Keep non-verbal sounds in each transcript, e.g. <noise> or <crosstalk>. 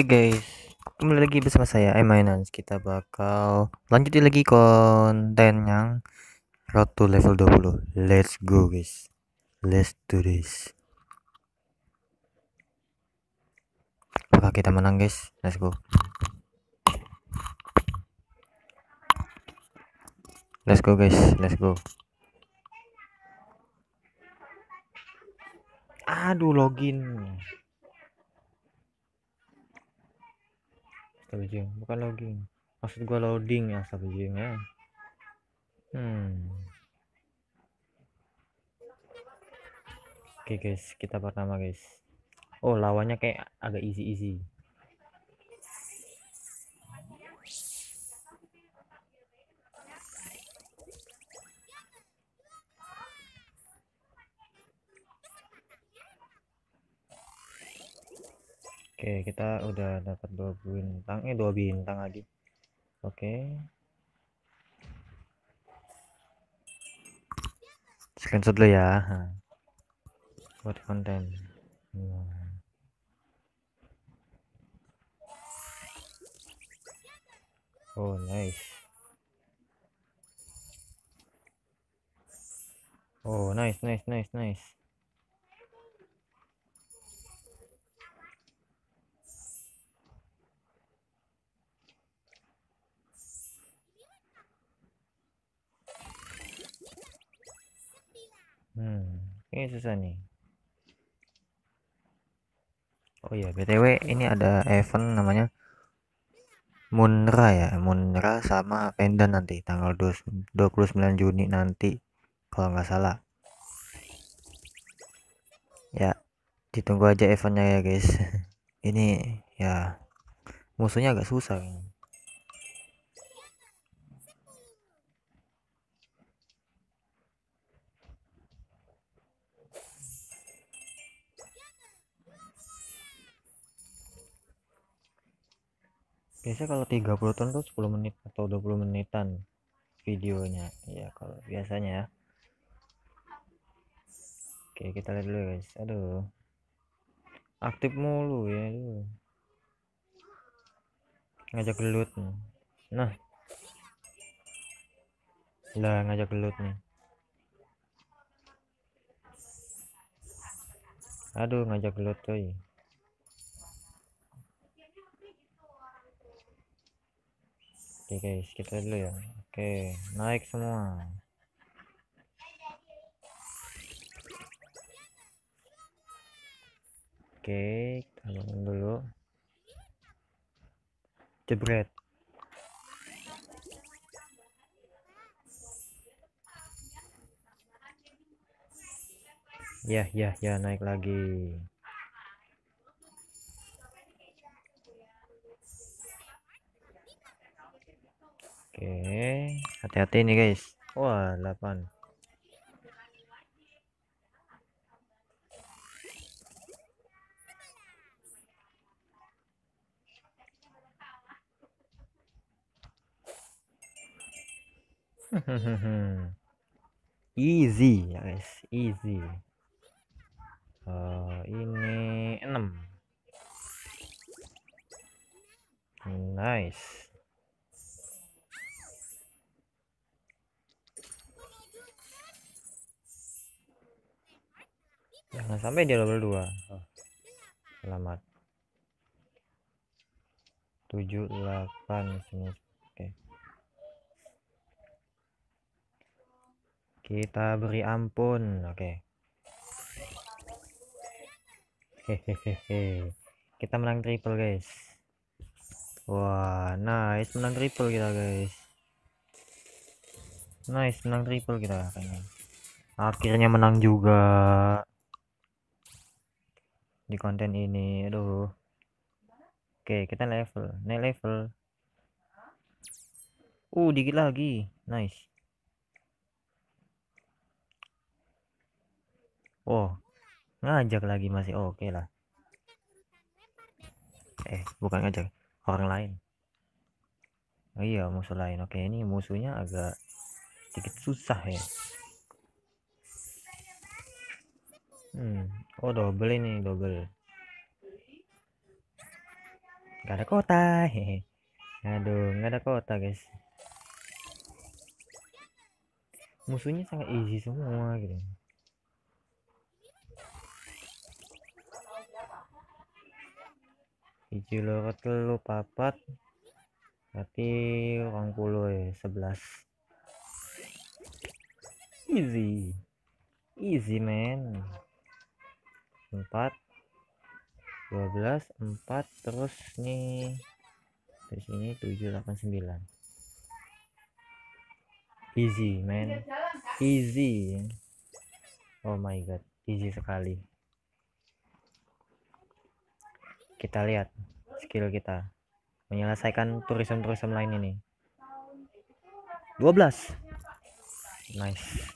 Oke okay guys, kembali lagi bersama saya Eminence. Kita bakal lanjutin lagi konten yang Road to level 20. Let's go guys. Let's do this. Apakah kita menang guys? Let's go. Let's go guys, let's go. Aduh login. astagfirullahaladzim bukan login maksud gua loading ya astagfirullahaladzim ya hmm oke okay, guys kita pertama guys oh lawannya kayak agak easy easy Oke, kita udah dapat dua bintang, eh dua bintang lagi. Oke. Screenshot dulu ya. Buat konten. Nah. Oh, nice. Oh, nice, nice, nice, nice. Hmm, ini susah nih. Oh iya, BTW ini ada event namanya Munra ya, Munra sama Pendan nanti tanggal 29 Juni nanti kalau nggak salah. Ya, ditunggu aja eventnya ya guys. <laughs> ini ya musuhnya agak susah. Ini. biasanya kalau 30 ton tuh 10 menit atau 20 menitan videonya ya kalau biasanya ya oke kita lihat dulu ya, guys aduh aktif mulu ya aduh. ngajak gelut nah lah ngajak gelut nih aduh ngajak gelut tuh oke guys kita dulu ya oke naik semua oke kita dulu jebret ya ya ya naik lagi oke hati-hati nih guys wah 8 <laughs> easy ya guys easy uh, ini 6 nice jangan sampai dia level 2 oh. selamat 7 8 sini oke kita beri ampun oke hehehe kita menang triple guys wah nice menang triple kita guys nice menang triple kita kayaknya akhirnya menang juga di konten ini aduh oke kita level naik level uh dikit lagi nice oh ngajak lagi masih oke okay lah eh bukan ngajak orang lain oh iya musuh lain oke okay, ini musuhnya agak sedikit susah ya Hmm. Oh double ini double. Gak ada kota. Hehe. Aduh, nggak ada kota guys. Musuhnya sangat easy semua gitu. hiji loro telu papat berarti orang puluh ya sebelas easy easy man 4 12 4 terus nih di sini 789 easy man easy oh my god easy sekali kita lihat skill kita menyelesaikan turism-turism lain ini 12 nice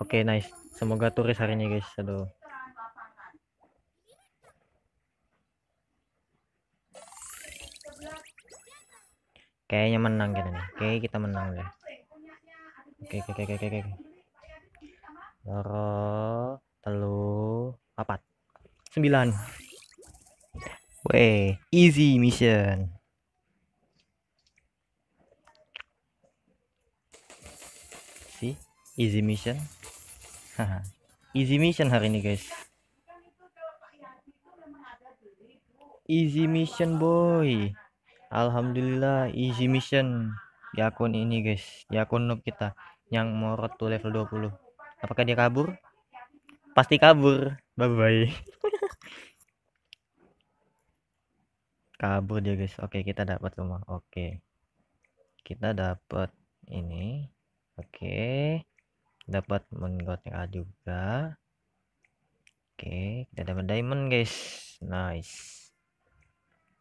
oke okay, nice Semoga turis hari ini guys. Aduh. Kayaknya menang kita nih. Oke, kita menang deh. Oke, oke, oke, oke, oke. Loro, telu, empat, sembilan. Weh, easy mission. Si, easy mission. <laughs> easy mission hari ini guys easy mission boy alhamdulillah easy mission di akun ini guys di akun noob kita yang morot tuh level 20 apakah dia kabur pasti kabur bye bye <laughs> kabur dia guys oke kita dapat rumah oke kita dapat ini oke dapat menggotek A juga oke kita dapat diamond guys nice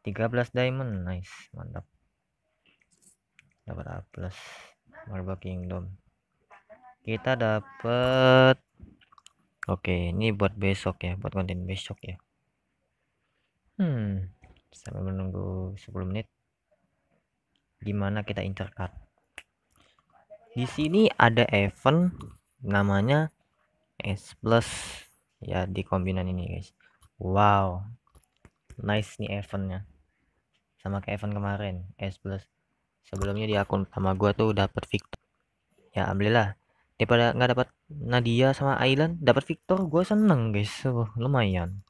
13 diamond nice mantap dapat A plus marble kingdom kita dapat oke ini buat besok ya buat konten besok ya hmm sambil menunggu 10 menit gimana kita intercut? di sini ada event namanya S plus ya di kombinan ini guys wow nice nih eventnya sama kayak event kemarin S plus sebelumnya di akun sama gua tuh dapat Victor ya alhamdulillah daripada nggak dapat Nadia sama Island dapat Victor gue seneng guys so, lumayan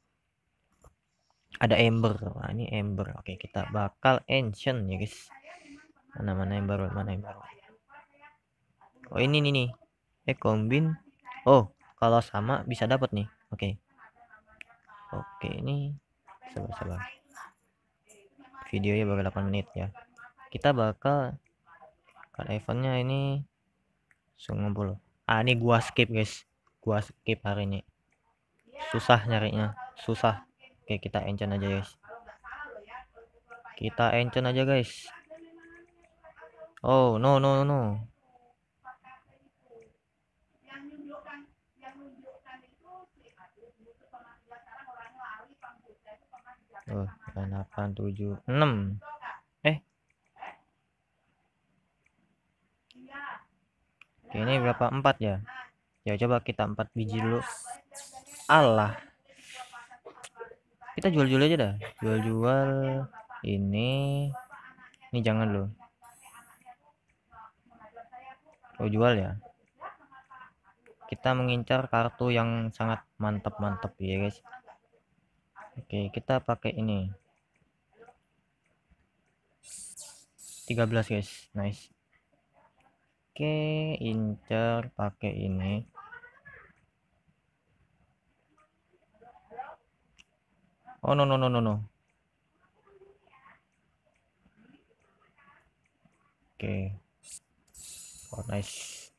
ada Ember nah, ini Ember oke kita bakal ancient ya guys mana mana yang baru mana yang baru oh ini nih nih eh kombin oh kalau sama bisa dapat nih oke okay. oke okay, ini sabar sabar ya baru 8 menit ya kita bakal kalau eventnya ini sungguh bolu. ah ini gua skip guys gua skip hari ini susah nyarinya susah oke kita encer aja guys kita encer aja guys oh no no no tuh enam eh Oke, ini berapa empat ya ya coba kita empat biji dulu Allah kita jual-jual aja dah jual-jual ini ini jangan loh oh jual ya kita mengincar kartu yang sangat mantap-mantap ya guys Oke, kita pakai ini. 13 guys, nice. Oke, incer pakai ini. Oh no no no no no. Oke. Okay. Oh nice.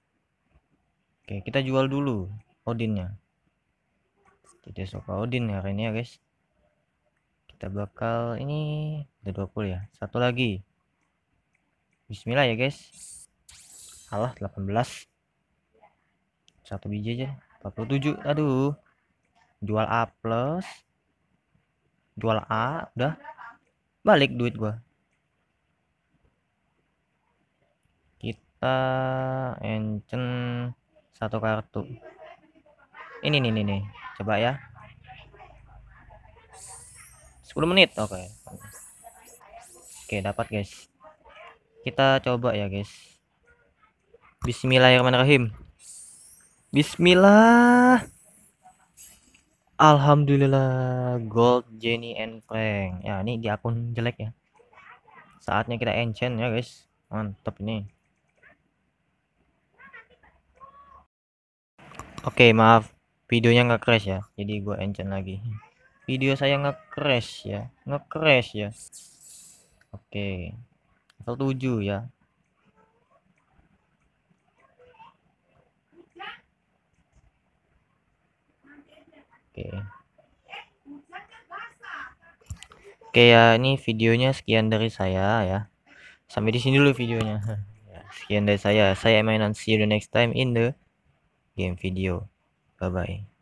Oke, okay, kita jual dulu Odinnya. Jadi suka Odin hari ini ya guys kita bakal ini dua 20 ya satu lagi bismillah ya guys alah 18 satu biji aja 47 aduh jual A plus jual A udah balik duit gua kita encen satu kartu ini nih nih nih coba ya 10 menit oke okay. oke okay, dapat guys kita coba ya guys Bismillahirrahmanirrahim Bismillah Alhamdulillah Gold Jenny and Frank ya ini di akun jelek ya saatnya kita enchant ya guys mantap ini oke okay, maaf videonya nggak crash ya jadi gua enchant lagi video saya nge-crash ya nge-crash ya oke okay. level 7 ya oke okay. oke okay, ya ini videonya sekian dari saya ya sampai di sini dulu videonya <laughs> ya, sekian dari saya saya mainan see you the next time in the game video bye bye